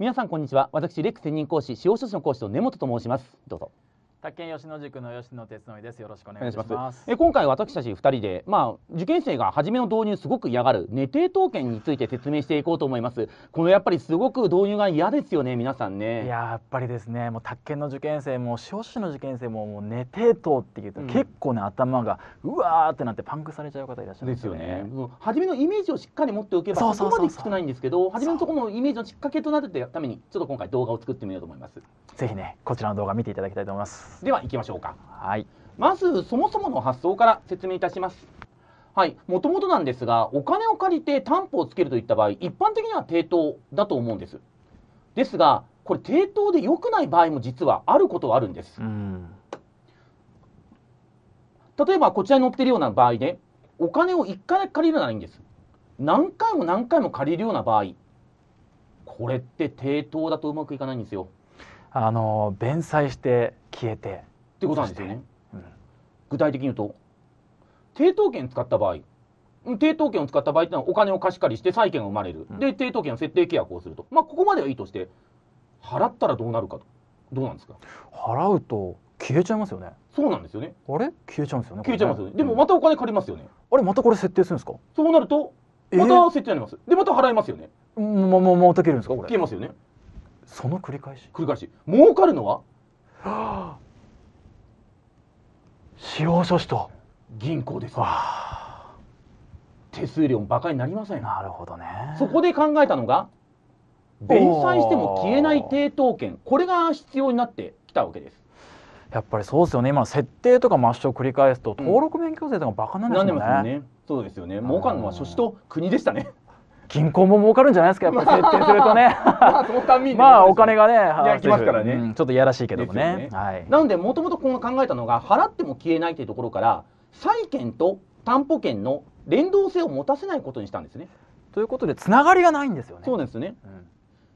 皆さんこんにちは私レック専任講師司法書士の講師の根本と申しますどうぞ宅建吉野塾の吉野哲則です。よろしくお願いします。え今回私たち二人で、まあ、受験生が初めの導入すごく嫌がる寝定当権について説明していこうと思います。このやっぱりすごく導入が嫌ですよね、皆さんね。や、やっぱりですね、もう宅建の受験生も司法試の受験生ももう寝定当っていうと、うん、結構ね頭がうわーってなってパンクされちゃう方いらっしゃるんですよね。ですよね。初めのイメージをしっかり持っておけばそこまできつくないんですけど、初めのところのイメージのきっかけとなってためにちょっと今回動画を作ってみようと思います。ぜひねこちらの動画見ていただきたいと思います。では行きましょうかはいまずそもそもの発想から説明いたしますはい、もともとなんですが、お金を借りて担保をつけるといった場合、一般的には抵当だと思うんです。ですが、これ、抵当で良くない場合も実はあることはあるんです。例えば、こちらに載っているような場合で、お金を1回だけ借りるならいいんです。何回も何回も借りるような場合、これって抵当だとうまくいかないんですよ。あの弁済して消えてってことなんですよね、うん、具体的に言うと抵当権使った場合抵当権を使った場合ってのはお金を貸し借りして債権が生まれる、うん、で抵当権を設定契約をするとまあここまではいいとして払ったらどうなるかとどうなんですか払うと消えちゃいますよねそうなんですよねあれ消えちゃうんですよね消えちゃいます、ね、でもまたお金借りますよね、うん、あれまたこれ設定するんですかそうなるとまた設定になります、えー、でまた払いますよねまままた消えるんですかこれ消えますよねその繰り返し繰り返し儲かるのは司法書士と銀行です手数料もバカになりませんなるほどねそこで考えたのが弁済しても消えない抵当権これが必要になってきたわけですやっぱりそうですよね今設定とか抹消を繰り返すと登録免許制とかバカなんですよね,、うん、なんですよねそうですよね儲かるのは書士と国でしたね銀行も儲かるんじゃないですかやっぱり設定するとねまあお金がねいきますからね、うん、ちょっといやらしいけどもね、ね、はい、なのでもともと考えたのが払っても消えないというところから債権と担保権の連動性を持たせないことにしたんですねということでつながりがないんですよねそうですね、うん、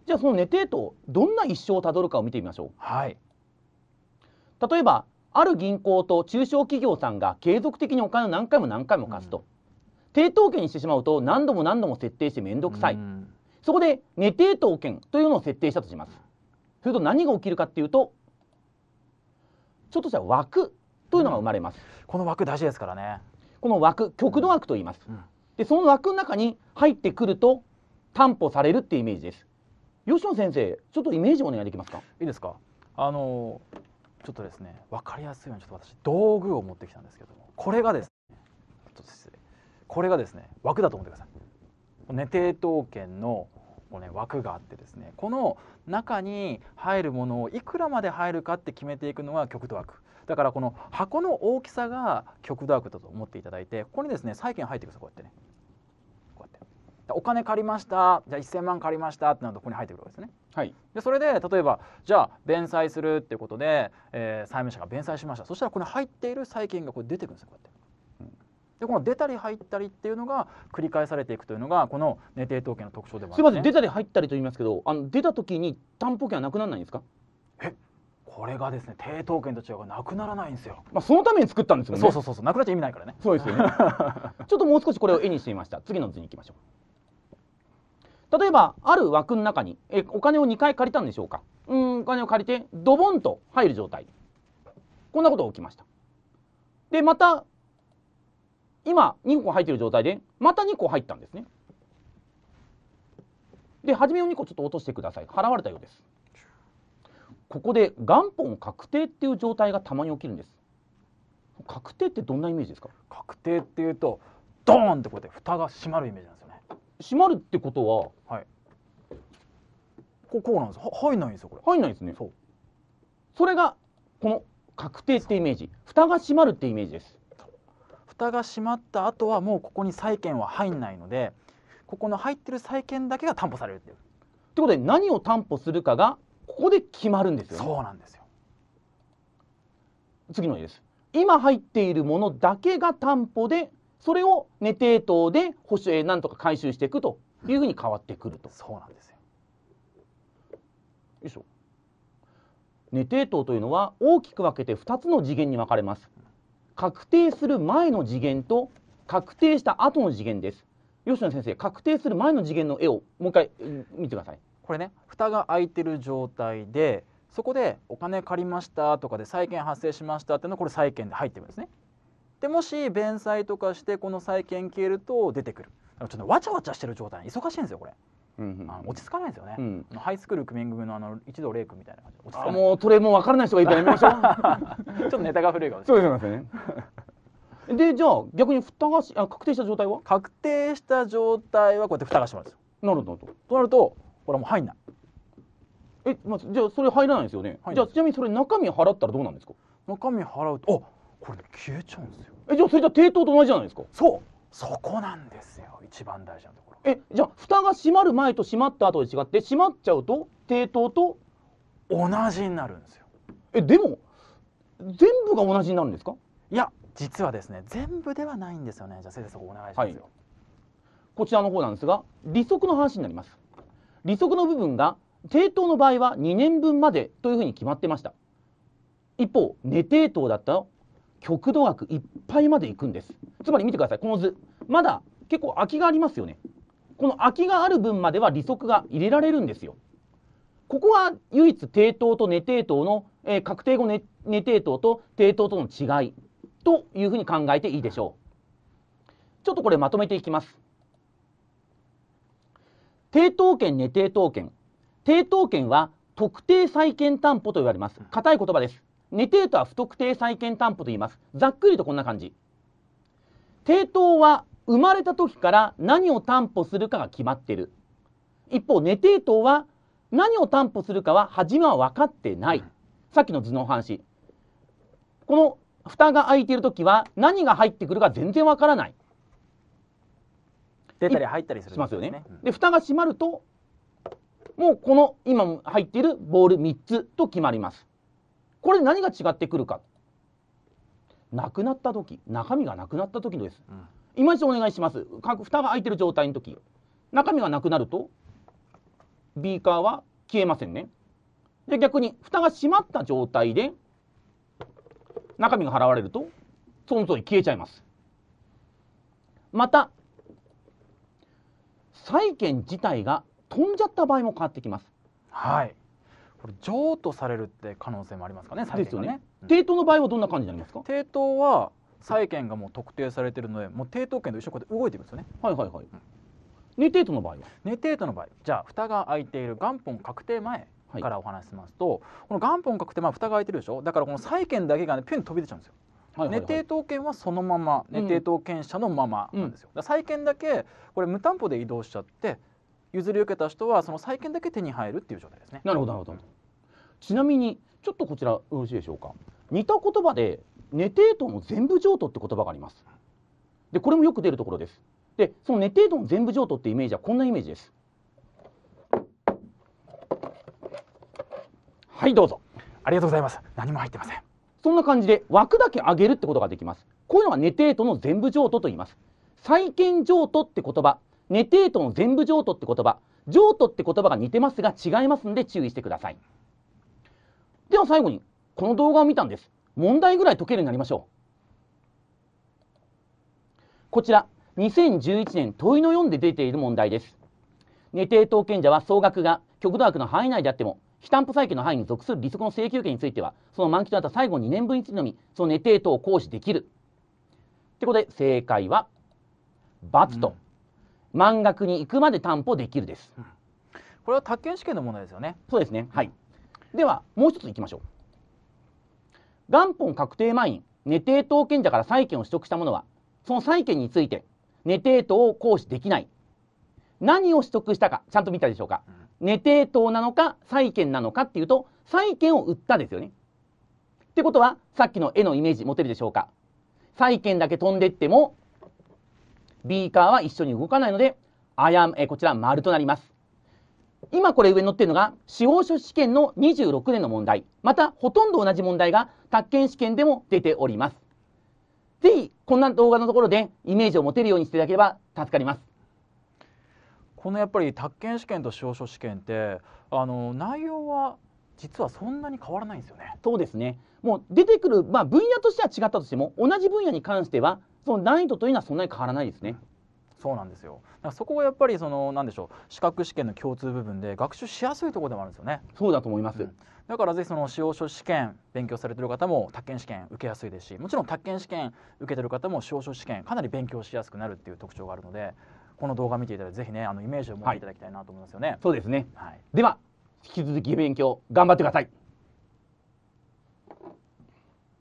じゃあその寝てとどんな一生をたどるかを見てみましょうはい例えばある銀行と中小企業さんが継続的にお金を何回も何回も貸すと、うん抵当権にしてしまうと何度も何度も設定して面倒くさいそこで寝抵当権というのを設定したとしますすると何が起きるかっていうとちょっとした枠というのが生まれます、うん、この枠大事ですからねこの枠極度枠と言います、うん、でその枠の中に入ってくると担保されるっていうイメージです吉野先生ちょっとイメージお願いできますかいいですかあのちょっとですね分かりやすいようにちょっと私道具を持ってきたんですけどもこれがですこれがですね枠だと思ってください。ね、抵当権のこう、ね、枠があってですねこの中に入るものをいくらまで入るかって決めていくのが極度枠だからこの箱の大きさが極度枠だと思っていただいてここにですね債券入ってくださいこうやってねこうやってお金借りましたじゃあ1000万借りましたってなるとここに入ってくるわけですね、はい、でそれで例えばじゃあ弁済するっていうことで、えー、債務者が弁済しましたそしたらここに入っている債券がこう出てくるんですよこうやってでこの出たり入ったりっていうのが繰り返されていくというのがこの寝底統計の特徴でもあるす、ね、すみません出たり入ったりと言いますけどあの出た時に担保権はなくならないんですかえこれがですね抵当権と違うがなくならないんですよ、まあ、そのために作ったんですよねそうそうそうそうなくなっちゃ意味ないからねそうですよね ちょっともう少しこれを絵にしてみました次の図に行きましょう例えばある枠の中にえお金を2回借りたんでしょうかうんお金を借りてドボンと入る状態こんなことが起きましたでまた今2個入ってる状態でまた2個入ったんですねで初めの2個ちょっと落としてください払われたようですここで元本確定っていう状態がたまに起きるんです確定ってどんなイメージですか確定っていうとドーンってこうやって蓋が閉まるイメージなんですよね閉まるってことははいここうなんですは入んないんですよこれ入んないですねそうそれがこの確定ってイメージ蓋が閉まるってイメージです蓋が閉まった後はもうここに債権は入んないのでここの入ってる債権だけが担保されるっていう。ってことで何を担保するかがここで決まるんですよ、ね、そうなんですよ次の絵です今入っているものだけが担保でそれを寝抵当で保守へなんとか回収していくというふうに変わってくると、そうなんですよよいしょ寝抵当というのは大きく分けて2つの次元に分かれます、確定する前の次元と確定した後の次元です吉野先生確定する前の次元の絵をもう一回見てくださいこれね蓋が開いてる状態でそこでお金借りましたとかで債権発生しましたっていうのはこれ債権で入ってるんですねでもし弁済とかしてこの債権消えると出てくるちょっとわちゃわちゃしてる状態忙しいんですよこれあの落ち着かないですよね、ハイスクール組組のあの一同レイ君みたいな感じで落ち着かもうそれも分からない人がいたぱいやめましょう ちょっとネタが古いかもしれないそうですねでじゃあ逆に蓋がしあ確定した状態は確定した状態はこうやって蓋がしまんですよなるほどとなるとこれもう入んないえ、まず、じゃあそれ入らないですよねじゃあちなみにそれ中身払ったらどうなんですか中身払うとあこれ消えちゃうんですよえじゃあそれじゃ抵当と同じじゃないですかそうそこなんですよ一番大事なところえじゃあ蓋が閉まる前と閉まった後で違って閉まっちゃうと抵当と同じになるんですよえでも全部が同じになるんですかいや実はですね全部ではないんですよねじゃあ先生そこお願いしますよ、はい、こちらの方なんですが利息の話になります利息の部分が抵当の場合は2年分までというふうに決まってました一方寝抵当だったら極度額いっぱいまで行くんですつまり見てください、この図。まだ結構空きがありますよね。この空きがある分までは利息が入れられるんですよ。ここは唯一抵当と寝抵当の、えー、確定後寝寝抵当と抵当との違いというふうに考えていいでしょう。ちょっとこれまとめていきます。抵当権、寝抵当権。抵当権は特定債権担保と言われます。硬い言葉です。寝抵当は不特定債権担保と言います。ざっくりとこんな感じ。抵当は生まれた時から何を担保するかが決まってる一方寝抵当は何を担保するかは初めは分かってないさっきの図の話この蓋が開いている時は何が入ってくるか全然わからない出たり入ったりする、ね、しますよね、で蓋が閉まるともうこの今入っているボール3つと決まりますこれで何が違ってくるかなくなった時中身がなくなった時のです、うん、今一度お願いします蓋が開いてる状態の時中身がなくなるとビーカーは消えませんねで逆に蓋が閉まった状態で中身が払われるとその通り消えちゃいますまた債券自体が飛んじゃった場合も変わってきますはいこれ譲渡されるって可能性もありますかね債券がね抵当の場合はどんな感じになりますか抵当は債権がもう特定されてるのでもう抵当権と一緒こ動いてるんですよねはいはいはい、うん、寝抵当の場合は寝抵当の場合じゃあ蓋が開いている元本確定前からお話しますと、はい、この元本確定前蓋が開いてるでしょだからこの債権だけがねピュン飛び出ちゃうんですよはいはい当権はそのまま寝定当権者のままなんですよ、うん、債権だけこれ無担保で移動しちゃって譲り受けた人はその債権だけ手に入るっていう状態ですねなるほどなるほど、ちなみにちょっとこちらよろしいでしょうか似た言葉で寝てとの全部譲渡って言葉がありますでこれもよく出るところですでその寝てとの全部譲渡ってイメージはこんなイメージですはいどうぞありがとうございます何も入ってませんそんな感じで枠だけ上げるってことができますこういうのが寝てとの全部譲渡と言います債権譲渡って言葉寝てとの全部譲渡って言葉譲渡って言葉が似てますが違いますんで注意してくださいでは最後に、この動画を見たんです。問題ぐらい解けるようになりましょう。こちら、2011年問いの4で出ている問題です。寝定当権者は総額が極度額の範囲内であっても、非担保債権の範囲に属する利息の請求権については、その満期となった最後2年分についてのみ、その寝定当を行使できる。ということで、正解は、×と、うん、満額に行くまで担保できるです。これは宅建試験の問題ですよね。そうですね。はい。ではもう一ついきましょう元本確定前に寝定当権者から債権を取得した者はその債権について寝定当を行使できない何を取得したかちゃんと見たでしょうか寝定当なのか債権なのかっていうと債権を売ったですよねってことはさっきの絵のイメージ持てるでしょうか債権だけ飛んでってもビーカーは一緒に動かないのであやえこちら丸となります今これ上に載ってるのが司法書試験の26年の問題またほとんど同じ問題が宅建試験でも出ておりますぜひこんな動画のところでイメージを持てるようにしていただければ助かりますこのやっぱり宅建試験と司法書試験ってあの内容は実はそんなに変わらないんですよねそうですねもう出てくる、まあ、分野としては違ったとしても同じ分野に関してはその難易度というのはそんなに変わらないですね、うんそうなんですよだからそこがやっぱりその何でしょう資格試験の共通部分で学習しやすいところでもあるんですよねそうだと思います、うん、だからぜひその司法書試験勉強されてる方も宅建試験受けやすいですしもちろん宅建試験受けてる方も司法書試験かなり勉強しやすくなるっていう特徴があるのでこの動画見ていただいてぜひねあのイメージを持っていただきたいなと思いますよね、はい、そうですね、はい、では引き続き勉強頑張ってください